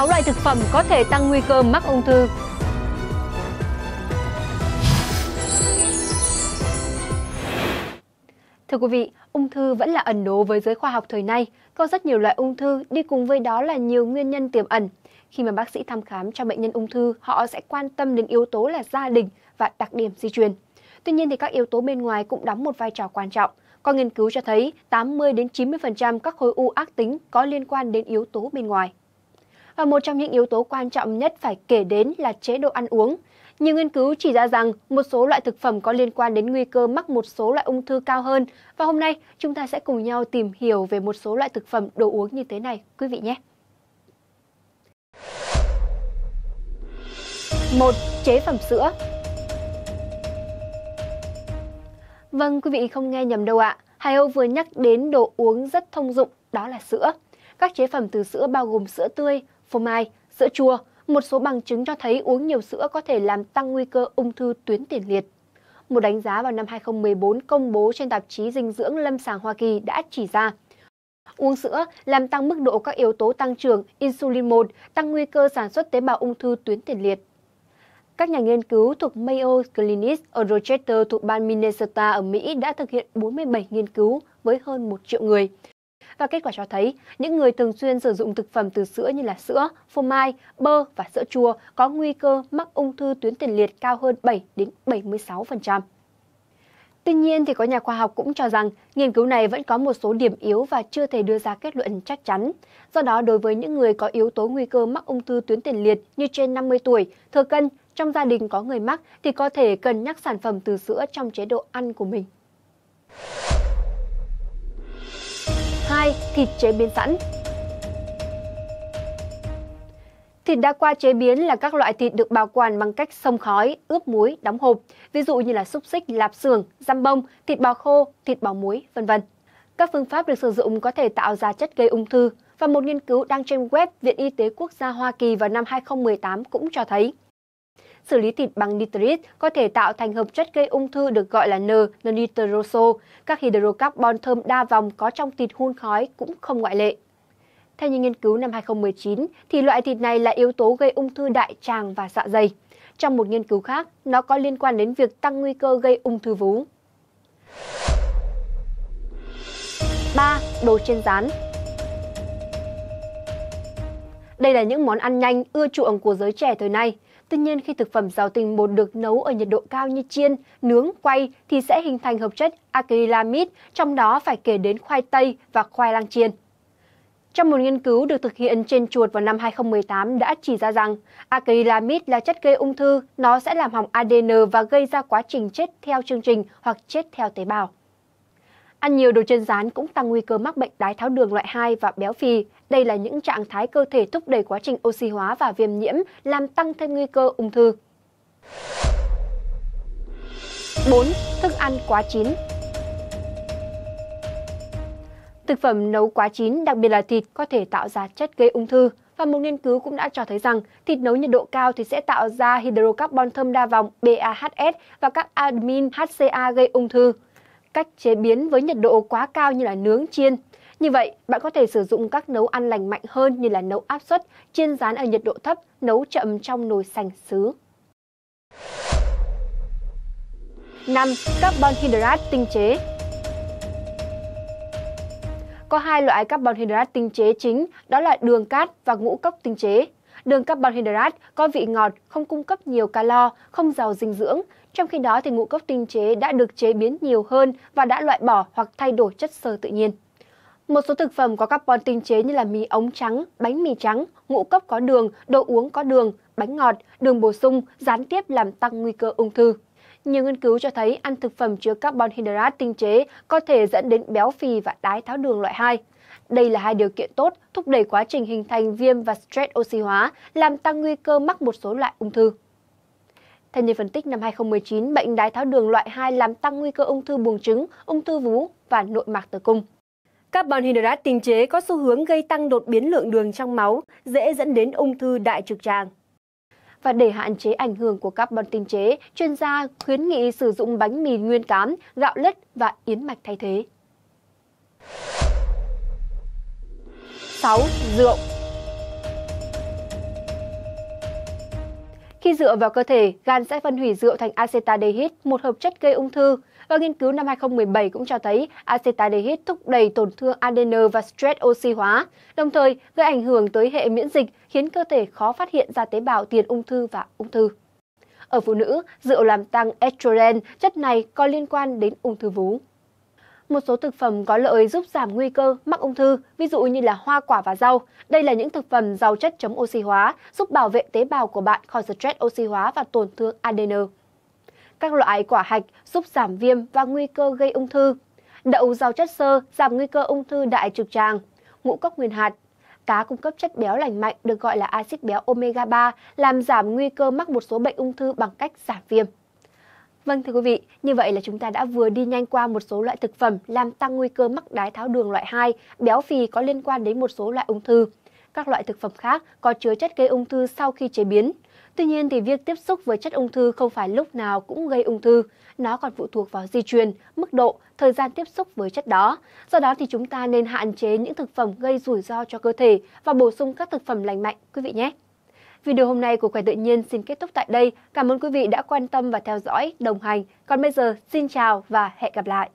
6 loại thực phẩm có thể tăng nguy cơ mắc ung thư. Thưa quý vị, ung thư vẫn là ẩn đố với giới khoa học thời nay. Có rất nhiều loại ung thư, đi cùng với đó là nhiều nguyên nhân tiềm ẩn. Khi mà bác sĩ thăm khám cho bệnh nhân ung thư, họ sẽ quan tâm đến yếu tố là gia đình và đặc điểm di truyền. Tuy nhiên thì các yếu tố bên ngoài cũng đóng một vai trò quan trọng. Có nghiên cứu cho thấy 80 đến 90% các khối u ác tính có liên quan đến yếu tố bên ngoài. Và một trong những yếu tố quan trọng nhất phải kể đến là chế độ ăn uống. Nhiều nghiên cứu chỉ ra rằng một số loại thực phẩm có liên quan đến nguy cơ mắc một số loại ung thư cao hơn. Và hôm nay chúng ta sẽ cùng nhau tìm hiểu về một số loại thực phẩm đồ uống như thế này quý vị nhé. 1. Chế phẩm sữa Vâng, quý vị không nghe nhầm đâu ạ. À. Hải Âu vừa nhắc đến đồ uống rất thông dụng, đó là sữa. Các chế phẩm từ sữa bao gồm sữa tươi, phô mai, sữa chua, một số bằng chứng cho thấy uống nhiều sữa có thể làm tăng nguy cơ ung thư tuyến tiền liệt. Một đánh giá vào năm 2014 công bố trên tạp chí Dinh dưỡng Lâm sàng Hoa Kỳ đã chỉ ra, uống sữa làm tăng mức độ các yếu tố tăng trưởng insulin 1, tăng nguy cơ sản xuất tế bào ung thư tuyến tiền liệt. Các nhà nghiên cứu thuộc Mayo Clinic ở Rochester thuộc bang Minnesota ở Mỹ đã thực hiện 47 nghiên cứu với hơn 1 triệu người, và kết quả cho thấy, những người thường xuyên sử dụng thực phẩm từ sữa như là sữa, phô mai, bơ và sữa chua có nguy cơ mắc ung thư tuyến tiền liệt cao hơn 7 đến 76%. Tuy nhiên thì có nhà khoa học cũng cho rằng nghiên cứu này vẫn có một số điểm yếu và chưa thể đưa ra kết luận chắc chắn. Do đó đối với những người có yếu tố nguy cơ mắc ung thư tuyến tiền liệt như trên 50 tuổi, thừa cân, trong gia đình có người mắc thì có thể cần nhắc sản phẩm từ sữa trong chế độ ăn của mình. 2. Thịt chế biến sẵn Thịt đã qua chế biến là các loại thịt được bảo quản bằng cách sông khói, ướp muối, đóng hộp, ví dụ như là xúc xích, lạp xưởng, răm bông, thịt bò khô, thịt bò muối, vân vân. Các phương pháp được sử dụng có thể tạo ra chất gây ung thư và một nghiên cứu đăng trên web Viện Y tế Quốc gia Hoa Kỳ vào năm 2018 cũng cho thấy Xử lý thịt bằng nitrit có thể tạo thành hợp chất gây ung thư được gọi là N, nitroso. Các hydrocarbon thơm đa vòng có trong thịt hun khói cũng không ngoại lệ. Theo những nghiên cứu năm 2019, thì loại thịt này là yếu tố gây ung thư đại tràng và dạ dày. Trong một nghiên cứu khác, nó có liên quan đến việc tăng nguy cơ gây ung thư vú. 3. Đồ chiên rán Đây là những món ăn nhanh ưa chuộng của giới trẻ thời nay. Tuy nhiên, khi thực phẩm giàu tinh bột được nấu ở nhiệt độ cao như chiên, nướng, quay thì sẽ hình thành hợp chất acrylamide, trong đó phải kể đến khoai tây và khoai lang chiên. Trong một nghiên cứu được thực hiện trên chuột vào năm 2018 đã chỉ ra rằng acrylamide là chất gây ung thư, nó sẽ làm hỏng ADN và gây ra quá trình chết theo chương trình hoặc chết theo tế bào. Ăn nhiều đồ chiên rán cũng tăng nguy cơ mắc bệnh đái tháo đường loại 2 và béo phì. Đây là những trạng thái cơ thể thúc đẩy quá trình oxy hóa và viêm nhiễm, làm tăng thêm nguy cơ ung thư. 4. Thức ăn quá chín Thực phẩm nấu quá chín, đặc biệt là thịt, có thể tạo ra chất gây ung thư. Và một nghiên cứu cũng đã cho thấy rằng thịt nấu nhiệt độ cao thì sẽ tạo ra hydrocarbon thơm đa vòng BAHS và các admin HCA gây ung thư cách chế biến với nhiệt độ quá cao như là nướng chiên. Như vậy, bạn có thể sử dụng các nấu ăn lành mạnh hơn như là nấu áp suất, chiên rán ở nhiệt độ thấp, nấu chậm trong nồi sành sứ. 5. Carbon hydrate tinh chế Có hai loại carbon hydrate tinh chế chính, đó là đường cát và ngũ cốc tinh chế. Đường carbon hydrate có vị ngọt, không cung cấp nhiều calo, không giàu dinh dưỡng, trong khi đó, thì ngũ cốc tinh chế đã được chế biến nhiều hơn và đã loại bỏ hoặc thay đổi chất xơ tự nhiên. Một số thực phẩm có carbon tinh chế như là mì ống trắng, bánh mì trắng, ngũ cốc có đường, đồ uống có đường, bánh ngọt, đường bổ sung gián tiếp làm tăng nguy cơ ung thư. Nhiều nghiên cứu cho thấy ăn thực phẩm chứa carbon hydrate tinh chế có thể dẫn đến béo phì và đái tháo đường loại 2. Đây là hai điều kiện tốt thúc đẩy quá trình hình thành viêm và stress oxy hóa, làm tăng nguy cơ mắc một số loại ung thư. Theo như phân tích năm 2019, bệnh đái tháo đường loại 2 làm tăng nguy cơ ung thư buồng trứng, ung thư vú và nội mạc tử cung. Carbon hydrate tinh chế có xu hướng gây tăng đột biến lượng đường trong máu, dễ dẫn đến ung thư đại trực tràng. Và để hạn chế ảnh hưởng của carbon tinh chế, chuyên gia khuyến nghị sử dụng bánh mì nguyên cám, gạo lứt và yến mạch thay thế. 6. Rượu Khi dựa vào cơ thể, gan sẽ phân hủy rượu thành acetaldehyde, một hợp chất gây ung thư. Và nghiên cứu năm 2017 cũng cho thấy acetaldehyde thúc đẩy tổn thương ADN và stress oxy hóa, đồng thời gây ảnh hưởng tới hệ miễn dịch, khiến cơ thể khó phát hiện ra tế bào tiền ung thư và ung thư. Ở phụ nữ, rượu làm tăng estrogen, chất này có liên quan đến ung thư vú một số thực phẩm có lợi giúp giảm nguy cơ mắc ung thư, ví dụ như là hoa quả và rau. Đây là những thực phẩm giàu chất chống oxy hóa, giúp bảo vệ tế bào của bạn khỏi stress oxy hóa và tổn thương ADN. Các loại quả hạch giúp giảm viêm và nguy cơ gây ung thư. Đậu giàu chất xơ giảm nguy cơ ung thư đại trực tràng. Ngũ cốc nguyên hạt cá cung cấp chất béo lành mạnh được gọi là axit béo omega 3, làm giảm nguy cơ mắc một số bệnh ung thư bằng cách giảm viêm. Vâng thưa quý vị, như vậy là chúng ta đã vừa đi nhanh qua một số loại thực phẩm làm tăng nguy cơ mắc đái tháo đường loại 2, béo phì có liên quan đến một số loại ung thư. Các loại thực phẩm khác có chứa chất gây ung thư sau khi chế biến. Tuy nhiên thì việc tiếp xúc với chất ung thư không phải lúc nào cũng gây ung thư, nó còn phụ thuộc vào di truyền, mức độ, thời gian tiếp xúc với chất đó. Do đó thì chúng ta nên hạn chế những thực phẩm gây rủi ro cho cơ thể và bổ sung các thực phẩm lành mạnh quý vị nhé. Video hôm nay của Khỏe Tự Nhiên xin kết thúc tại đây. Cảm ơn quý vị đã quan tâm và theo dõi, đồng hành. Còn bây giờ, xin chào và hẹn gặp lại.